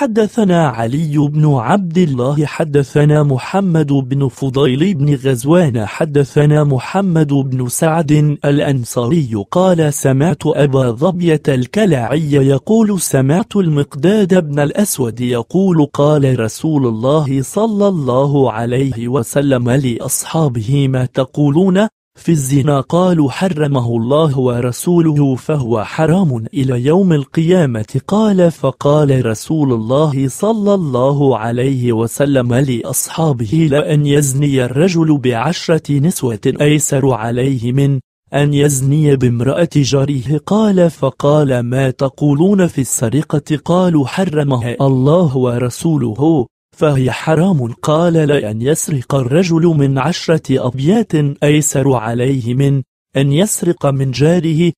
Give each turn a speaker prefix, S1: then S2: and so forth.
S1: حدثنا علي بن عبد الله حدثنا محمد بن فضيل بن غزوان حدثنا محمد بن سعد الأنصاري قال سمعت أبا ظبية الكلاعي يقول سمعت المقداد بن الأسود يقول قال رسول الله صلى الله عليه وسلم لأصحابه ما تقولون في الزنا قالوا حرمه الله ورسوله فهو حرام إلى يوم القيامة قال فقال رسول الله صلى الله عليه وسلم لأصحابه لأن يزني الرجل بعشرة نسوة أيسر عليه من أن يزني بامرأة جاره قال فقال ما تقولون في السرقة قالوا حرمها الله ورسوله فهي حرام قال لأن يسرق الرجل من عشرة أبيات أيسر عليه من أن يسرق من جاره